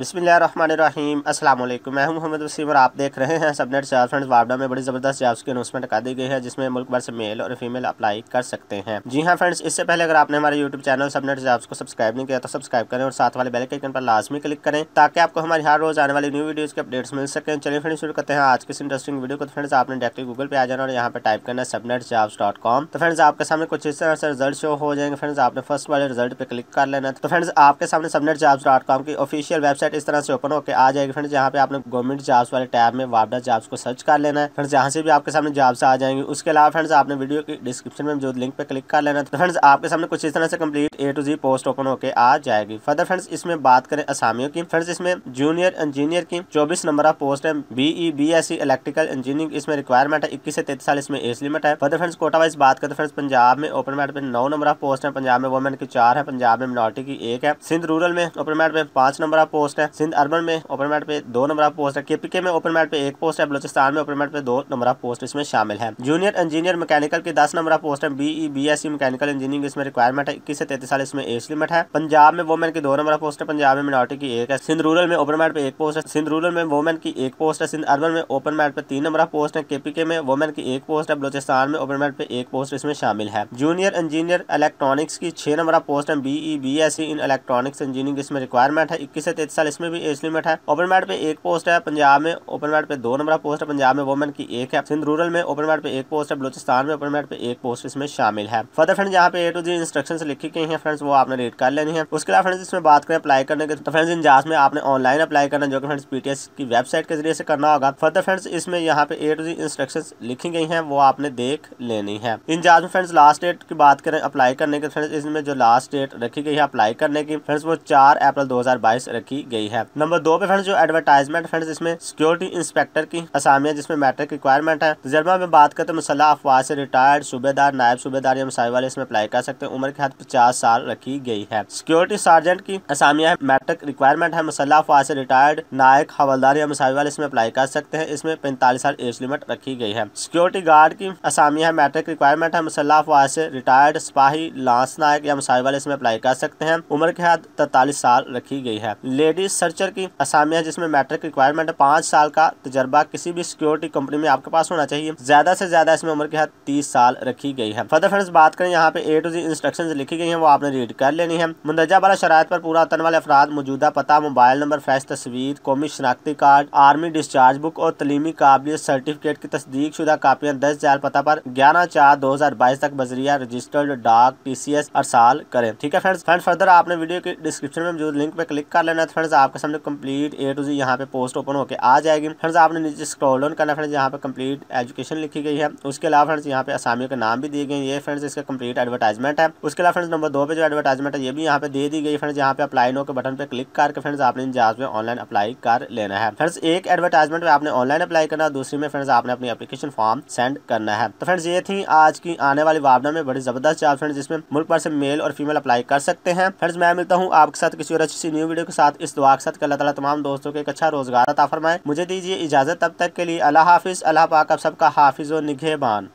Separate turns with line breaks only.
बसमीम अस्सलाम वालेकुम मैं हूं मोहम्मद वसीम और आप देख रहे हैं सबनेट जॉब फ्रेंड्स वापडा में बड़ी ज़बरदस्त जॉब्स की अनाउंसमेंट कर दी गई है जिसमें मुल्क भर से मेल और फीमेल अप्लाई कर सकते हैं जी हां फ्रेंड्स इससे पहले अगर आपने हमारे यूट्यूब चैनल सबनेट जॉब्स को सब्सक्राइब नहीं किया तो सब्सक्राइब करें और साथ वाले बेल आइकन पर लाजमी क्लिक करें ताकि आपको हमारी हर रोज आने वाली न्यू वीडियोज़ के अपडेट्स मिल सकें चलिए फ्रेंड शुरू करते हैं आज किस इंटरेस्टिंग वीडियो को फ्रेंड्स तो आपने डायरेक्टली गूगल पर आ जाना और यहाँ पर टाइप करना सबनेट जॉब्स डॉट कॉम तो फ्रेंड्स आपके सामने कुछ इस तरह से रिजल्ट शो हो जाएंगे फ्रेंड्स आपने फर्स्ट वाले रिजल्ट पर क्लिक कर लेना तो फ्रेंड्स आपके सामने सबनेट जॉब डॉट कॉम की ऑफिशियल वेबसाइट वेबसाइट इस तरह से ओपन होकर आ जाएगी फ्रेंड जहाँ पे आपने गवर्नमेंट जॉब्स वाले टैब में वापडा जॉब्स को सर्च कर लेना है फ्रेंड्स यहाँ से भी आपके सामने जॉब्स आ जाएंगे उसके अलावा फ्रेंड्स आपने वीडियो की डिस्क्रिप्शन में जो लिंक पे क्लिक कर लेना है तो फ्रेंड्स आपके सामने कुछ इस तरह से complete A to Z post open होकर आ जाएगी फर्दर फ्रेंड्स इसमें बात करें असामियों की फ्रेंड्स इसमें जूनियर इंजीनियर की चौबीस नंबर ऑफ पोस्ट है BE B S C electrical engineering इसमें रिक्वायरमेंट है इक्कीस से तैतीस साल इसमें एज लिमिट है फर्दर फ्रेंड्स कोटा वाइज बात करते तो फ्रेंड्स पंजाब में ओपन मैट पे नौ नंबर ऑफ पोस्ट है पंजाब में वोमेन की चार है पंजाब में मिनोरिटी की एक है सिंध रूरल में ओपन मैट पे पांच नंबर ऑफ पोस्ट पोस्ट है सिंध अर्बन में ओपन मैट पे दो नंबर ऑफ पोस्ट है केपीके में ओपन मैट पे एक पोस्ट है बलोचिस्तान में ओपन मैट पे दो नंबर ऑफ पोस्ट इसमें शामिल है जूनियर इंजीनियर मैकेनिकल की दस नंबर ऑफ पोस्ट है BE B S C mechanical engineering इसमें रिक्वायरमेंट है इक्कीस से तैतीस साल इसमें एज लिमिट है पंजाब में वोमेन की दो नंबर पोस्ट है पंजाब में मिनोरिटी की एक है सिंध रूरल में ओपन मैट पे एक पोस्ट है सिंध रूरल में वोमेन की एक पोस्ट है सिंध अर्बन में ओपन मैट पे तीन नंबर ऑफ पोस्ट है केपीके में वोमेन की एक पोस्ट है बलोचिस्तान में ओपन मैट पे एक पोस्ट इसमें शामिल है जूनियर इंजीनियर इलेक्ट्रॉनिक्स की छह नंबर पोस्ट है BE B S C in electronics engineering इसमें रिक्वायरमेंट है इक्कीस से तैतीस साल इसमें भी एज लिमिट है ओपन बैट पे एक पोस्ट है पंजाब में ओपन बैट पे दो नंबर पोस्ट है पंजाब में वोमन की एक है सिंध रूरल में ओपन बैट पे एक पोस्ट है बलोचिस्तान में ओपन बैट पे एक पोस्ट इसमें शामिल है फर्दर फ्रेंड यहाँ पे ए टू जी इंस्ट्रक्शन लिखी गई है फ्रेंड्स वो आपने रीड कर लेनी है उसके अलावा फ्रेंड्स इसमें बात करें अप्लाई करने के तो फ्रेंड्स इन जास में आपने ऑनलाइन अप्लाई करना जो कि फ्रेंड्स पीटीएस की वेबसाइट के जरिए से करना होगा फर्दर फ्रेंड्स इसमें यहाँ पे ए टू जी इंस्ट्रक्शन लिखी गई है वो आपने देख लेनी है इन जास में फ्रेंड्स लास्ट डेट की बात करें अप्लाई करने के फ्रेंड्स इसमें जो लास्ट डेट रखी गई है अप्लाई करने की फ्रेंड्स वो चार अप्रैल दो रखी गई गई है नंबर दो पे फ्रेंड्स जो एडवर्टाइजमेंट फ्रेंड्स इसमें सिक्योरिटी इंस्पेक्टर की असामियां जिसमें मैट्रिक रिक्वायरमेंट है तजर्बा में बात करते मुसल्ला अफवाह से रिटायर्ड सूबेदार नायब सूबेदार या मसाई वाले इसमें अप्लाई कर सकते हैं उम्र के हाथ पचास साल रखी गई है सिक्योरिटी सार्जेंट की असामिया है मैट्रिक रिक्वायरमेंट है मुसल्ला अफवाह से रिटायर्ड नायक हवलदार या मसाई वाले इसमें अप्लाई कर सकते हैं इसमें पैंतालीस साल एज लिमिट रखी गई है सिक्योरिटी गार्ड की असामिया है मैट्रिक रिक्वायरमेंट है मुसल्ला अफवाह से रिटायर्ड सिपाही लांस नायक या मसाई वाले इसमें अप्लाई कर सकते हैं उम्र के हाथ तैतालीस साल रखी गई है लेडी इस सर्चर की असामिया जिसमें मैट्रिक रिक्वायरमेंट है पाँच साल का तजर्बा किसी भी सिक्योरिटी कंपनी में आपके पास होना चाहिए ज्यादा से ज्यादा इसमें उम्र के हद तीस साल रखी गई है फर्दर फ्रेंड्स बात करें यहाँ पे ए टू जी इंस्ट्रक्शन लिखी गई है वो आपने रीड कर लेनी है मुंदजा वाला शराय पर पूरा उतरने वाले अफराद मौजूदा पता मोबाइल नंबर फ्रेश तस्वीर कौमी शनाख्ती कार्ड आर्मी डिस्चार्ज बुक और तलीमी काबिलियत सर्टिफिकेट की तस्दीक शुदा कापियां दस हजार पता पर ग्यारह चार दो हजार बाईस तक बजरिया रजिस्टर्ड डाक टी सी एस अरसाल करें ठीक है फ्रेंड्स फ्रेंड फर्दर आपने वीडियो की डिस्क्रिप्शन में मौजूद लिंक पे क्लिक कर लेना फ्रेंड्स आपके सामने कंप्लीट ए टू जी यहाँ पे पोस्ट ओपन होकर आ जाएगी फ्रेंड्स आपने नीचे स्क्रॉल डाउन करना फ्रेंड्स यहाँ पे कंप्लीट एजुकेशन लिखी गई है उसके अलावा फ्रेंड्स यहाँ पे असामियों के नाम भी दिए गए ये फ्रेंड्स इसका कंप्लीट एडवर्टाइजमेंट है उसके अलावा फ्रेंड्स नंबर दो पे जो एडवर्टाइजमेंट है ये भी यहाँ पे दे दी गई फ्रेंड्स यहाँ पे अपलाइन होकर बटन पर क्लिक करके फ्रेंड्स आपने इन जहाज में ऑनलाइन अप्लाई कर लेना है फ्रेंड्स एक एडवर्टाइजमेंट में आपने ऑनलाइन अप्लाई करना दूसरी में फ्रेंड्स आपने अपनी एप्लीकेशन फॉर्म सेंड करना है तो फ्रेंड्स ये थी आज की आने वाली वापना में बड़ी जबरदस्त जॉब फ्रेंड्स जिसमें मुल्क भर से मेल और फीमेल अप्लाई कर सकते हैं फ्रेंड्स मैं मिलता हूँ आपके साथ किसी और अच्छी न्यू वीडियो के साथ इस दुआ के साथ अल्लाह तमाम दोस्तों के एक अच्छा रोजगार अता फरमाए मुझे दीजिए इजाज़त तब तक के लिए अल्लाह हाफिज़ अल्लाह पाक आप सबका हाफिज़ और निगहबान